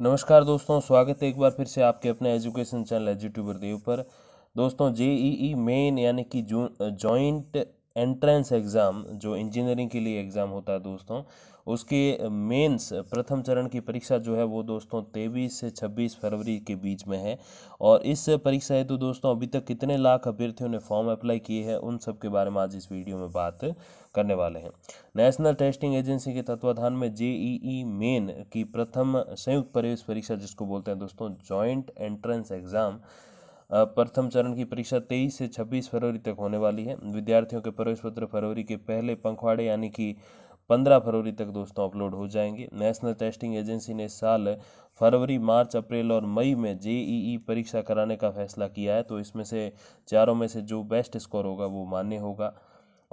नमस्कार दोस्तों स्वागत है एक बार फिर से आपके अपने एजुकेशन चैनल एजुट्यूबर देव पर दोस्तों जे ई मेन यानी कि जॉइंट एंट्रेंस एग्ज़ाम जो इंजीनियरिंग के लिए एग्ज़ाम होता है दोस्तों उसके मेंस प्रथम चरण की परीक्षा जो है वो दोस्तों तेईस से छब्बीस फरवरी के बीच में है और इस परीक्षा हेतु तो दोस्तों अभी तक कितने लाख अभ्यर्थियों ने फॉर्म अप्लाई किए हैं उन सब के बारे में आज इस वीडियो में बात करने वाले हैं नेशनल टेस्टिंग एजेंसी के तत्वाधान में जेईई मेन की प्रथम संयुक्त प्रवेश परीक्षा जिसको बोलते हैं दोस्तों जॉइंट एंट्रेंस एग्ज़ाम प्रथम चरण की परीक्षा 23 से 26 फरवरी तक होने वाली है विद्यार्थियों के प्रवेश पत्र फरवरी के पहले पंखवाड़े यानी कि 15 फरवरी तक दोस्तों अपलोड हो जाएंगे नेशनल टेस्टिंग एजेंसी ने साल फरवरी मार्च अप्रैल और मई में जेईई परीक्षा कराने का फैसला किया है तो इसमें से चारों में से जो बेस्ट स्कोर होगा वो मान्य होगा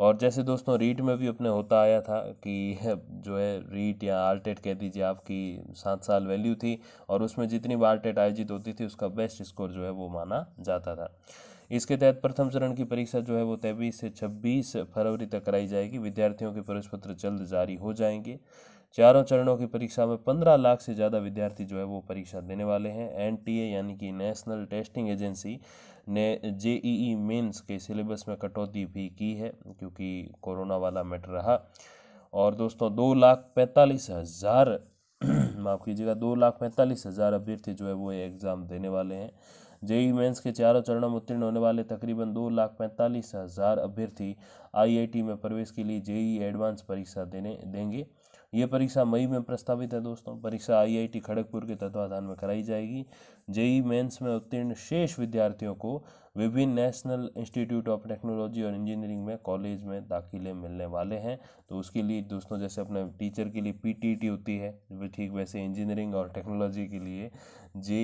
और जैसे दोस्तों रीट में भी अपने होता आया था कि जो है रीट या आर्टेट कह दीजिए आपकी सात साल वैल्यू थी और उसमें जितनी बार टेट आयोजित होती थी उसका बेस्ट स्कोर जो है वो माना जाता था इसके तहत प्रथम चरण की परीक्षा जो है वो तेईस से छब्बीस फरवरी तक कराई जाएगी विद्यार्थियों के प्रवेश पत्र जल्द जारी हो जाएंगे चारों चरणों की परीक्षा में पंद्रह लाख से ज़्यादा विद्यार्थी जो है वो परीक्षा देने वाले हैं एनटीए यानी कि नेशनल टेस्टिंग एजेंसी ने जेईई मेंस के सिलेबस में कटौती भी की है क्योंकि कोरोना वाला मैटर रहा और दोस्तों दो लाख पैंतालीस हज़ार माफ़ कीजिएगा दो लाख पैंतालीस हज़ार अभ्यर्थी जो है वो एग्ज़ाम देने वाले हैं जेई मेंस के चारों चरणों में उत्तीर्ण होने वाले तकरीबन दो लाख पैंतालीस हज़ार अभ्यर्थी आईआईटी में प्रवेश के लिए जेई एडवांस परीक्षा देने देंगे ये परीक्षा मई में प्रस्तावित है दोस्तों परीक्षा आईआईटी खड़गपुर के तत्वाधान में कराई जाएगी जेई मेंस में उत्तीर्ण शेष विद्यार्थियों को विभिन्न नेशनल इंस्टीट्यूट ऑफ टेक्नोलॉजी और इंजीनियरिंग में कॉलेज में दाखिले मिलने वाले हैं तो उसके लिए दोस्तों जैसे अपने टीचर के लिए पी होती है ठीक वैसे इंजीनियरिंग और टेक्नोलॉजी के लिए जे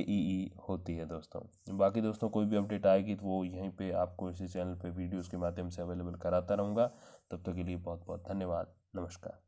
होती है दोस्तों बाकी दोस्तों कोई भी अपडेट आएगी तो वो यहीं पर आपको इसी चैनल पर वीडियोज़ के माध्यम से अवेलेबल कराता रहूँगा तब तक के लिए बहुत बहुत धन्यवाद नमस्कार